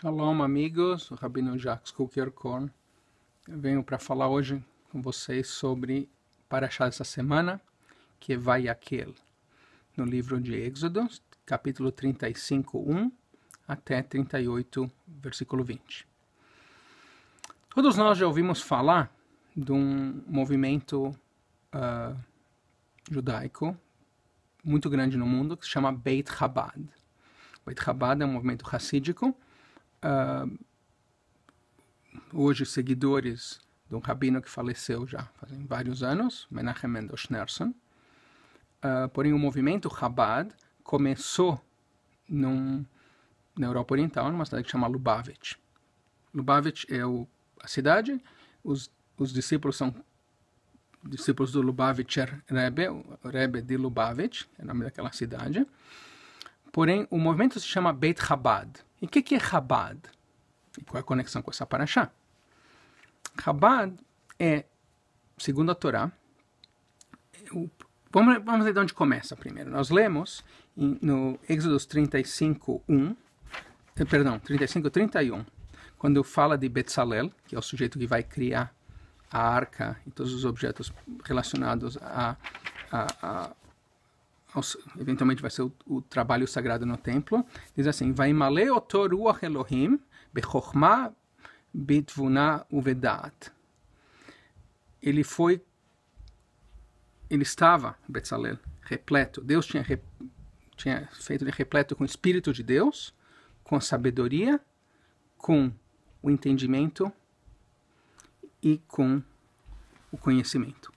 Shalom, amigos. O Rabino Jacques Kukierkorn. Eu venho para falar hoje com vocês sobre para achar essa semana, que é aquele no livro de Êxodo, capítulo 35, 1 até 38, versículo 20. Todos nós já ouvimos falar de um movimento uh, judaico muito grande no mundo que se chama Beit Chabad. Beit Chabad é um movimento racídico uh, hoje seguidores de um rabino que faleceu já fazem vários anos, Menachem Mendel Schneerson. Uh, ah, porém, o movimento Chabad começou num, na Europa Oriental, numa cidade que chama Lubavitch. Lubavitch é o, a cidade, os, os discípulos são discípulos do Lubavitcher Rebbe, o Rebbe de Lubavitch, é o nome daquela cidade. Porém, o movimento se chama Beit Chabad. E o que, que é Rabad? E qual é a conexão com essa paraxá? Rabad é, segundo a Torá, o, vamos, vamos ver de onde começa primeiro. Nós lemos em, no Êxodo 35, 1, eh, perdão, 35, 31, quando fala de Betzalel, que é o sujeito que vai criar a arca e todos os objetos relacionados a, a, a eventualmente vai ser o, o, trabalho sagrado no templo, diz assim, vai male otor ruach Elohim, bechorma bitvuna uvedat. Ele foi, ele estava, Betzalel, repleto, Deus tinha, re, tinha feito ele repleto com o Espírito de Deus, com sabedoria, com o entendimento e com o conhecimento.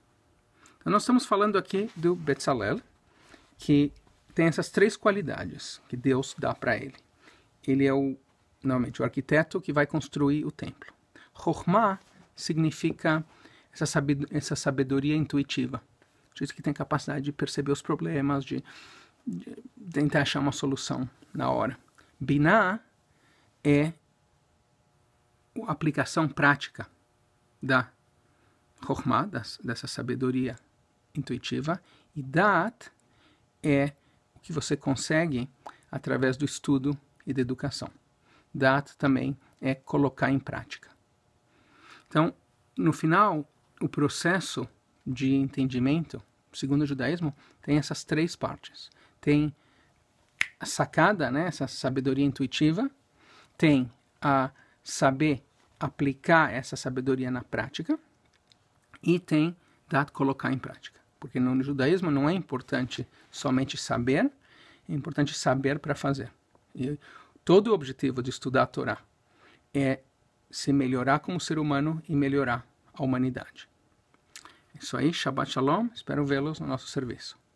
Então, nós estamos falando aqui do Betzalel, que tem essas três qualidades que Deus dá para ele. Ele é o, normalmente, o arquiteto que vai construir o templo. Rohma significa essa sabedoria, essa sabedoria intuitiva. Diz que tem capacidade de perceber os problemas, de, de tentar achar uma solução na hora. Binah é a aplicação prática da Rohma, dessa sabedoria intuitiva, e dat é o que você consegue através do estudo e da educação. Dato também é colocar em prática. Então, no final, o processo de entendimento, segundo o judaísmo, tem essas três partes. Tem a sacada, né, essa sabedoria intuitiva, tem a saber aplicar essa sabedoria na prática e tem dado colocar em prática. Porque no judaísmo não é importante somente saber, é importante saber para fazer. E todo o objetivo de estudar a Torá é se melhorar como ser humano e melhorar a humanidade. É isso aí, Shabbat Shalom. Espero vê-los no nosso serviço.